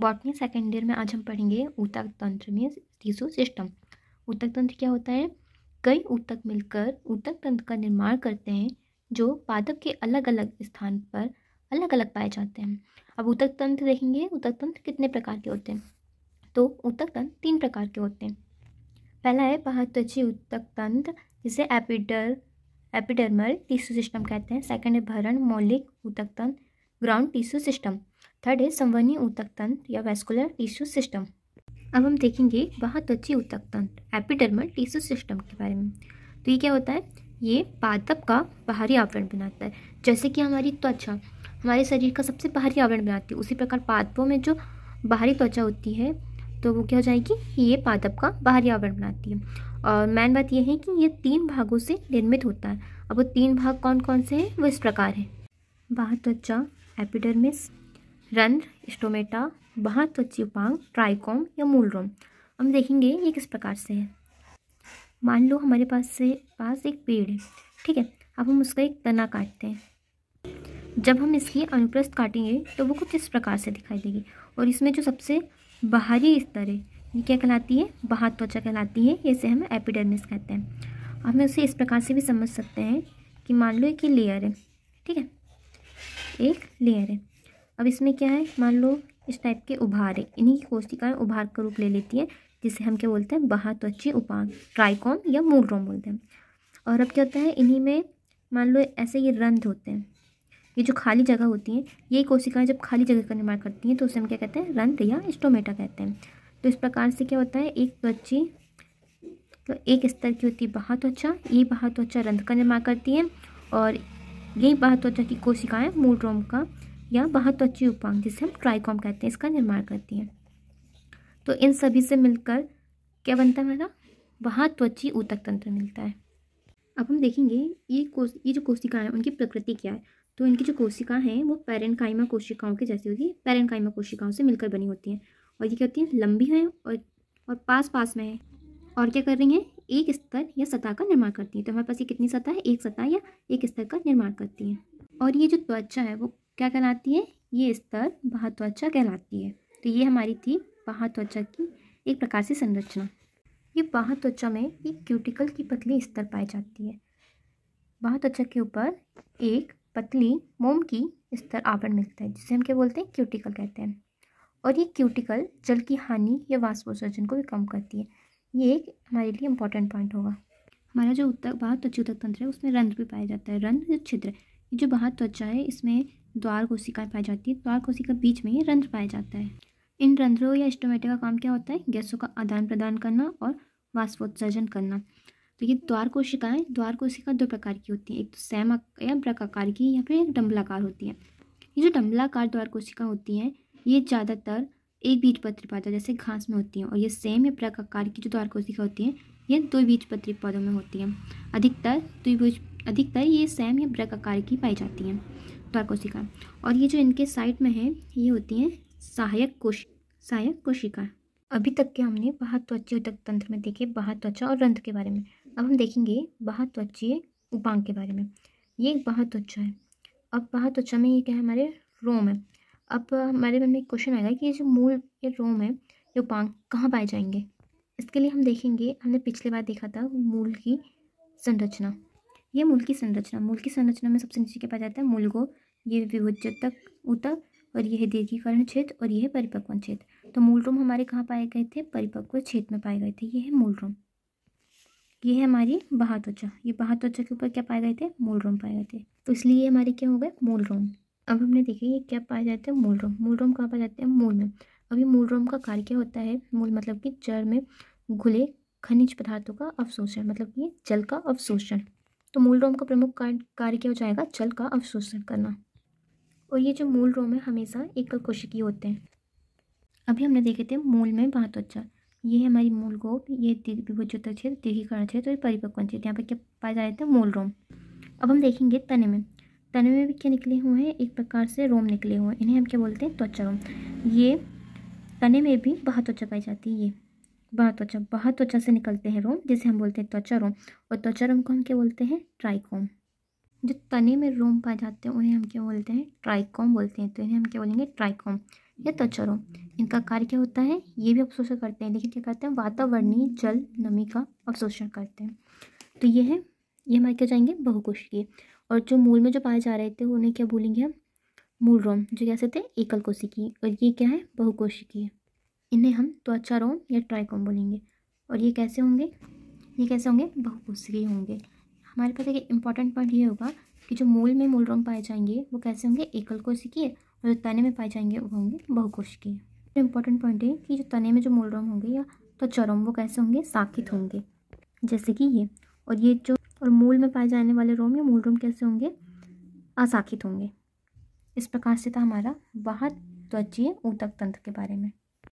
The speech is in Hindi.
बॉटनी सेकेंड ईयर में आज हम पढ़ेंगे ऊतक तंत्र में टिश्यू सिस्टम ऊतक तंत्र क्या होता है कई ऊतक मिलकर ऊतक तंत्र का निर्माण करते हैं जो पादप के अलग अलग स्थान पर अलग अलग पाए जाते हैं अब ऊतक तंत्र देखेंगे ऊतक तंत्र कितने प्रकार के होते हैं तो ऊतक तंत्र तीन प्रकार के होते हैं पहला है बहत्वची ऊतक तंत्र जिसे एपिडर एपिडर्मल टिश्यू सिस्टम कहते हैं सेकेंड है भरण मौलिक ऊतक तंत्र ग्राउंड टिश्यू सिस्टम थर्ड है संवनीय ऊतक तंत्र या वेस्कुलर टिश्यू सिस्टम अब हम देखेंगे बहुत अच्छी ऊतक तंत्र एपिडर्मल टिश्यू सिस्टम के बारे में तो ये क्या होता है ये पादप का बाहरी आवरण बनाता है जैसे कि हमारी त्वचा हमारे शरीर का सबसे बाहरी आवरण बनाती है उसी प्रकार पादपों में जो बाहरी त्वचा होती है तो वो क्या हो जाएगी ये पादप का बाहरी आवरण बनाती है और मैन बात यह है कि ये तीन भागों से निर्मित होता है अब वो तीन भाग कौन कौन से हैं वो इस प्रकार है बाह त्वचा एपिडर्मिस रंध्र स्टोमेटा उपांग ट्राइकोम या मूलरोम हम देखेंगे ये किस प्रकार से है मान लो हमारे पास से पास एक पेड़ है ठीक है अब हम उसका एक तना काटते हैं जब हम इसकी अनुप्रस्थ काटेंगे तो वो कुछ इस प्रकार से दिखाई देगी और इसमें जो सबसे बाहरी स्तर है ये क्या कहलाती है बाहत त्वचा कहलाती है इसे हम एपिडर्मिस कहते हैं अब हम उसे इस प्रकार से भी समझ सकते हैं कि मान लो एक लेयर है ठीक है एक लेयर है अब इसमें क्या है मान लो इस टाइप के उभार है इन्हीं की कोशिकाएं उभार का रूप ले लेती हैं जिसे हम क्या बोलते हैं त्वची उपा ट्राइकॉम या मूलरोम बोलते हैं और अब क्या होता है इन्हीं में मान लो ऐसे ये रंध होते हैं ये जो खाली जगह होती है ये कोशिकाएं जब खाली जगह का निर्माण करती हैं तो उसे हम क्या कहते हैं रंध या स्टोमेटा कहते हैं तो इस प्रकार से क्या होता है एक त्वची तो एक स्तर की होती है बहात्वचा ये अच्छा रंध का निर्माण करती है और यही अच्छा की कोशिकाएं मूल रोम का या बाहत्वची उपांग जिसे हम ट्राइकॉम कहते हैं इसका निर्माण करती हैं तो इन सभी से मिलकर क्या बनता है हमारा त्वची ऊतक तंत्र मिलता है अब हम देखेंगे ये कोश ये जो कोशिकाएं हैं उनकी प्रकृति क्या है तो इनकी जो कोशिका हैं वो पेरेंकाइमा कोशिकाओं के जैसी होती है पेरेंकाइमा कोशिकाओं से मिलकर बनी होती हैं और ये क्या होती हैं लंबी हैं और और पास पास में है और क्या कर रही हैं एक स्तर या सतह का निर्माण करती हैं तो हमारे पास ये कितनी सतह है एक सतह या एक स्तर का निर्माण करती हैं और ये जो त्वचा है वो क्या कहलाती है ये स्तर त्वचा कहलाती है तो ये हमारी थी त्वचा की एक प्रकार से संरचना ये बाह त्वचा में एक क्यूटिकल की पतली स्तर पाई जाती है बाह त्वचा के ऊपर एक पतली मोम की स्तर आवरण मिलता है जिसे हम क्या बोलते हैं क्यूटिकल कहते हैं और ये क्यूटिकल जल की हानि या वाष्पोसर्जन को भी कम करती है ये एक हमारे लिए इंपॉर्टेंट पॉइंट होगा हमारा जो उत्तर बाह त्वचा उत्तक तंत्र है उसमें रंध्र भी पाया जाता है रंध्र जो छिद्र ये जो बाह त्वचा है इसमें द्वार कोशिकाएं पाई जाती है द्वार कोशिका बीच में ही रंध्र पाया जाता है इन रंध्रों या स्टोमेटा का काम क्या होता है गैसों का आदान प्रदान करना और वाष्पोत्सर्जन करना तो ये द्वार कोशिकाएं द्वार कोशिका दो प्रकार की होती हैं एक तो सैम या ब्रकाकार की या फिर एक डम्बलाकार होती हैं ये जो डम्बलाकार द्वार कोशिका होती हैं ये ज़्यादातर एक बीज पत्री पौधा जैसे घास में होती हैं और ये सेम या ब्रकाकार की जो द्वार कोशिका होती हैं ये दो बीज पत्री पौधों में होती हैं अधिकतर द्विबीज अधिकतर ये सैम या ब्रक आकार की पाई जाती हैं द्वार कोशिका और ये जो इनके साइड में है ये होती हैं सहायक कोश सहायक कोशिका अभी तक के हमने त्वचीय ऊतक तंत्र में देखे त्वचा और रंध्र के बारे में अब हम देखेंगे त्वचीय उपांग के बारे में ये एक त्वचा है अब त्वचा में ये क्या है हमारे रोम है अब हमारे मन में एक क्वेश्चन आएगा कि ये जो मूल ये रोम है ये उपांग कहाँ पाए जाएंगे इसके लिए हम देखेंगे हमने पिछले बार देखा था मूल की संरचना ये मूल की संरचना मूल की संरचना में सबसे नीचे क्या पाया जाता है मूलगो ये विभुजतक उतक और यह दीर्घीकरण क्षेत्र और यह परिपक्वन क्षेत्र तो मूल रोम हमारे कहाँ पाए गए थे परिपक्व क्षेत्र में पाए गए थे ये है मूल रोम ये है हमारी बहात्वचा ये बहात्वचा के ऊपर क्या पाए गए थे मूल रोम पाए गए थे तो इसलिए ये हमारे क्या हो गए मूल रोम अब हमने देखे ये क्या पाए जाते हैं मूल रोम मूल रोम कहाँ पाए जाते हैं मूल में अब ये मूल रोम का कार्य क्या होता है मूल मतलब कि जड़ में घुले खनिज पदार्थों का अवशोषण मतलब कि जल का अवशोषण तो मूल रोम का प्रमुख कार्य क्या हो जाएगा जल का अवशोषण करना और ये जो मूल रोम है हमेशा एकल कोशिकीय होते हैं अभी हमने देखे थे मूल में अच्छा ये है हमारी मूल गोप ये विभुजोत्तर क्षेत्र दीर्घीकरण क्षेत्र और परिपक्वन क्षेत्र यहाँ पर क्या पाए जा रहे थे मूल रोम अब हम देखेंगे तने में तने में भी क्या निकले हुए हैं एक प्रकार से रोम निकले हुए हैं इन्हें हम क्या बोलते हैं त्वचा रोम ये तने में भी बहुत त्वचा पाई जाती है ये बहुत त्वचा बहुत त्वचा से निकलते हैं रोम जिसे हम बोलते हैं त्वचा रोम और त्वचा रोम को हम क्या बोलते हैं ट्राइकोम जो तने में रोम पाए जाते हैं उन्हें हम क्या बोलते हैं ट्राइकोम बोलते हैं तो इन्हें हम क्या बोलेंगे ट्राइकोम या त्वचा रोम इनका कार्य क्या होता है ये भी अवशोषण करते हैं लेकिन क्या करते हैं वातावरणीय जल नमी का अवशोषण करते हैं तो ये है ये हमारे क्या जाएंगे बहुकोशिकीय और जो मूल में जो पाए जा रहे थे उन्हें क्या बोलेंगे हम मूल रोम जो कैसे थे एकल कोशिकीय और ये क्या है बहुकोशिकीय इन्हें हम त्वचा रोम या ट्राइकोम बोलेंगे और ये कैसे होंगे ये कैसे होंगे बहुपुस्तीय होंगे हमारे पास एक इम्पॉर्टेंट पॉइंट ये होगा कि जो मूल में मूलरोम पाए जाएंगे वो कैसे होंगे एकल कोशिकीय और जो तने में पाए जाएंगे वो होंगे बहुकोशिकीय तो इम्पॉर्टेंट पॉइंट है कि जो तने में जो मूलरोम होंगे या तो रोम वो कैसे होंगे साखित होंगे जैसे कि ये और ये जो और मूल में पाए जाने वाले रोम या मूल रोम कैसे होंगे असाखित होंगे इस प्रकार से था हमारा बहुत त्वचीय ऊतक तंत्र के बारे में